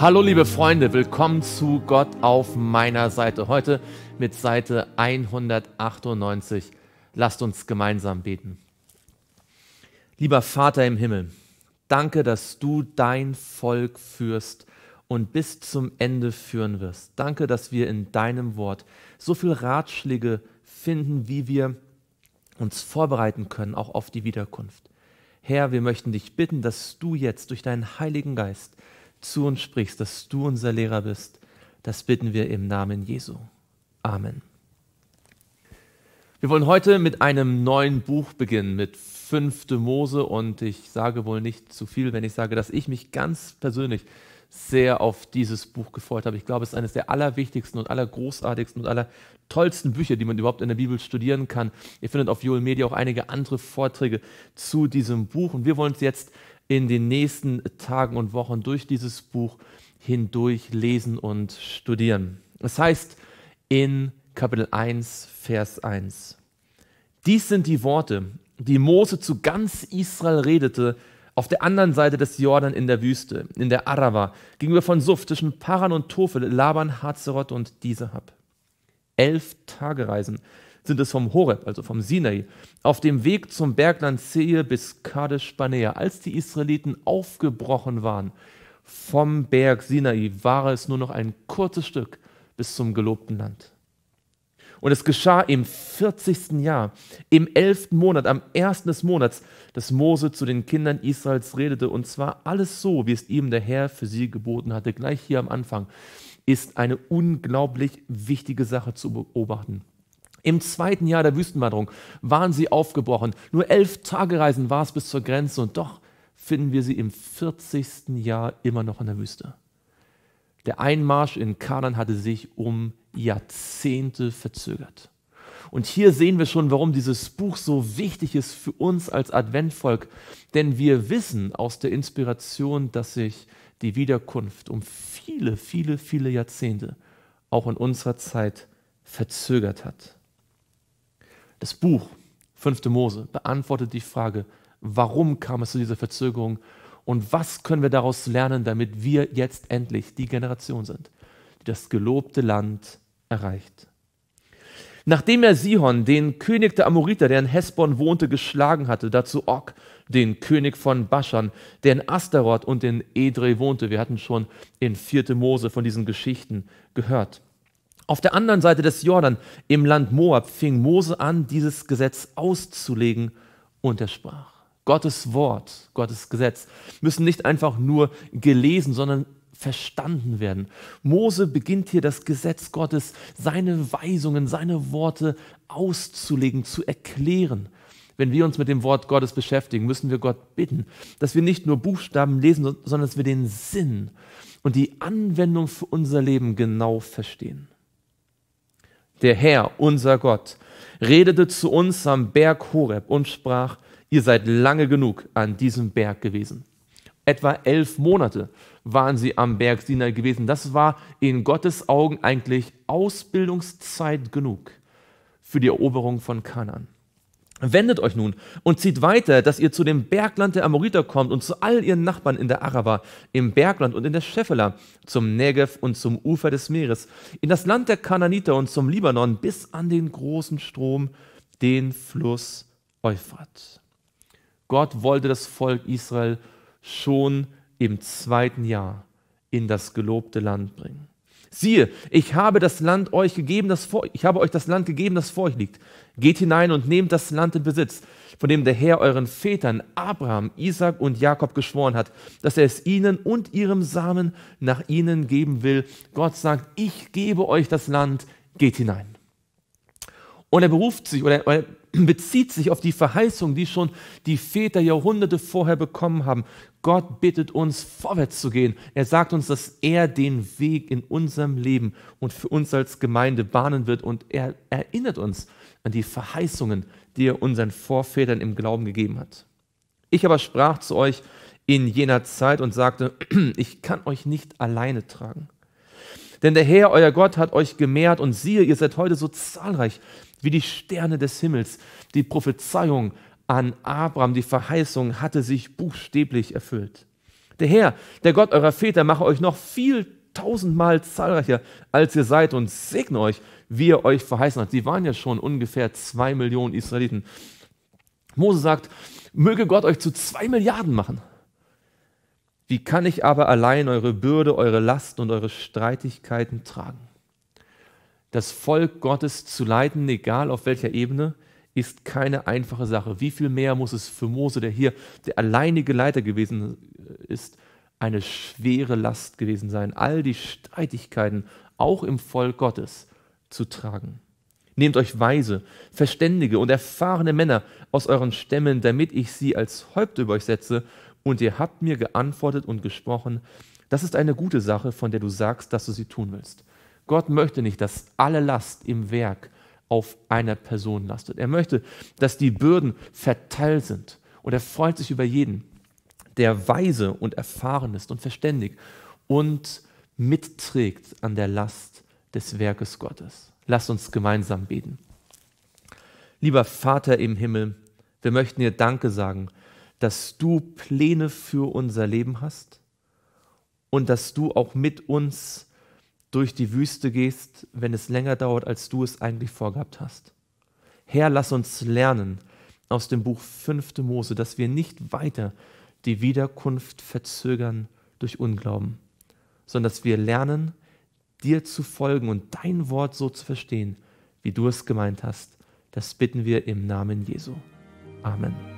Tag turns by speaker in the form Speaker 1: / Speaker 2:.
Speaker 1: Hallo liebe Freunde, willkommen zu Gott auf meiner Seite. Heute mit Seite 198. Lasst uns gemeinsam beten. Lieber Vater im Himmel, danke, dass du dein Volk führst und bis zum Ende führen wirst. Danke, dass wir in deinem Wort so viel Ratschläge finden, wie wir uns vorbereiten können, auch auf die Wiederkunft. Herr, wir möchten dich bitten, dass du jetzt durch deinen Heiligen Geist zu uns sprichst, dass du unser Lehrer bist. Das bitten wir im Namen Jesu. Amen. Wir wollen heute mit einem neuen Buch beginnen, mit 5. Mose. Und ich sage wohl nicht zu viel, wenn ich sage, dass ich mich ganz persönlich sehr auf dieses Buch gefreut habe. Ich glaube, es ist eines der allerwichtigsten und allergroßartigsten und aller tollsten Bücher, die man überhaupt in der Bibel studieren kann. Ihr findet auf Joel Media auch einige andere Vorträge zu diesem Buch. Und wir wollen uns jetzt in den nächsten Tagen und Wochen durch dieses Buch hindurch lesen und studieren. Es das heißt in Kapitel 1, Vers 1. Dies sind die Worte, die Mose zu ganz Israel redete, auf der anderen Seite des Jordan in der Wüste, in der Arava, gegenüber von Suf, zwischen Paran und Tofel, Laban, Hazeroth und Disehab. Elf Tagereisen sind es vom Horeb, also vom Sinai, auf dem Weg zum Bergland Seir bis Kadesh Barnea. Als die Israeliten aufgebrochen waren vom Berg Sinai, war es nur noch ein kurzes Stück bis zum gelobten Land. Und es geschah im 40. Jahr, im 11. Monat, am 1. des Monats, dass Mose zu den Kindern Israels redete. Und zwar alles so, wie es ihm der Herr für sie geboten hatte. Gleich hier am Anfang ist eine unglaublich wichtige Sache zu beobachten. Im zweiten Jahr der Wüstenwanderung waren sie aufgebrochen. Nur elf Tagereisen war es bis zur Grenze und doch finden wir sie im 40. Jahr immer noch in der Wüste. Der Einmarsch in Kanan hatte sich um Jahrzehnte verzögert. Und hier sehen wir schon, warum dieses Buch so wichtig ist für uns als Adventvolk. Denn wir wissen aus der Inspiration, dass sich die Wiederkunft um viele, viele, viele Jahrzehnte auch in unserer Zeit verzögert hat. Das Buch 5. Mose beantwortet die Frage, warum kam es zu dieser Verzögerung und was können wir daraus lernen, damit wir jetzt endlich die Generation sind, die das gelobte Land erreicht. Nachdem er Sihon, den König der Amoriter, der in Hesbon wohnte, geschlagen hatte, dazu Og, den König von Baschan, der in Astaroth und in Edrei wohnte, wir hatten schon in 4. Mose von diesen Geschichten gehört. Auf der anderen Seite des Jordan, im Land Moab, fing Mose an, dieses Gesetz auszulegen und er sprach. Gottes Wort, Gottes Gesetz müssen nicht einfach nur gelesen, sondern verstanden werden. Mose beginnt hier das Gesetz Gottes, seine Weisungen, seine Worte auszulegen, zu erklären. Wenn wir uns mit dem Wort Gottes beschäftigen, müssen wir Gott bitten, dass wir nicht nur Buchstaben lesen, sondern dass wir den Sinn und die Anwendung für unser Leben genau verstehen der Herr, unser Gott, redete zu uns am Berg Horeb und sprach, ihr seid lange genug an diesem Berg gewesen. Etwa elf Monate waren sie am Berg Sinai gewesen. Das war in Gottes Augen eigentlich Ausbildungszeit genug für die Eroberung von Kanan. Wendet euch nun und zieht weiter, dass ihr zu dem Bergland der Amoriter kommt und zu all ihren Nachbarn in der Araber, im Bergland und in der Scheffela, zum Negev und zum Ufer des Meeres, in das Land der Kananiter und zum Libanon bis an den großen Strom, den Fluss Euphrat. Gott wollte das Volk Israel schon im zweiten Jahr in das gelobte Land bringen. Siehe, ich habe das Land euch gegeben, das vor, ich habe euch das Land gegeben, das vor euch liegt. Geht hinein und nehmt das Land in Besitz, von dem der Herr euren Vätern Abraham, Isaac und Jakob geschworen hat, dass er es ihnen und ihrem Samen nach ihnen geben will. Gott sagt, ich gebe euch das Land, geht hinein. Und er beruft sich, oder er bezieht sich auf die Verheißung, die schon die Väter Jahrhunderte vorher bekommen haben. Gott bittet uns, vorwärts zu gehen. Er sagt uns, dass er den Weg in unserem Leben und für uns als Gemeinde bahnen wird. Und er erinnert uns an die Verheißungen, die er unseren Vorvätern im Glauben gegeben hat. Ich aber sprach zu euch in jener Zeit und sagte, ich kann euch nicht alleine tragen. Denn der Herr, euer Gott, hat euch gemehrt und siehe, ihr seid heute so zahlreich, wie die Sterne des Himmels. Die Prophezeiung an Abraham, die Verheißung hatte sich buchstäblich erfüllt. Der Herr, der Gott eurer Väter, mache euch noch viel tausendmal zahlreicher, als ihr seid und segne euch, wie er euch verheißen hat. Sie waren ja schon ungefähr zwei Millionen Israeliten. Mose sagt, möge Gott euch zu zwei Milliarden machen. Wie kann ich aber allein eure Bürde, eure Last und eure Streitigkeiten tragen? das Volk Gottes zu leiten, egal auf welcher Ebene, ist keine einfache Sache. Wie viel mehr muss es für Mose, der hier der alleinige Leiter gewesen äh, ist, eine schwere Last gewesen sein, all die Streitigkeiten auch im Volk Gottes zu tragen. Nehmt euch weise, verständige und erfahrene Männer aus euren Stämmen, damit ich sie als Häupte über euch setze. Und ihr habt mir geantwortet und gesprochen, das ist eine gute Sache, von der du sagst, dass du sie tun willst. Gott möchte nicht, dass alle Last im Werk auf einer Person lastet. Er möchte, dass die Bürden verteilt sind. Und er freut sich über jeden, der weise und erfahren ist und verständig und mitträgt an der Last des Werkes Gottes. Lasst uns gemeinsam beten. Lieber Vater im Himmel, wir möchten dir Danke sagen, dass du Pläne für unser Leben hast und dass du auch mit uns durch die Wüste gehst, wenn es länger dauert, als du es eigentlich vorgehabt hast. Herr, lass uns lernen aus dem Buch 5. Mose, dass wir nicht weiter die Wiederkunft verzögern durch Unglauben, sondern dass wir lernen, dir zu folgen und dein Wort so zu verstehen, wie du es gemeint hast. Das bitten wir im Namen Jesu. Amen.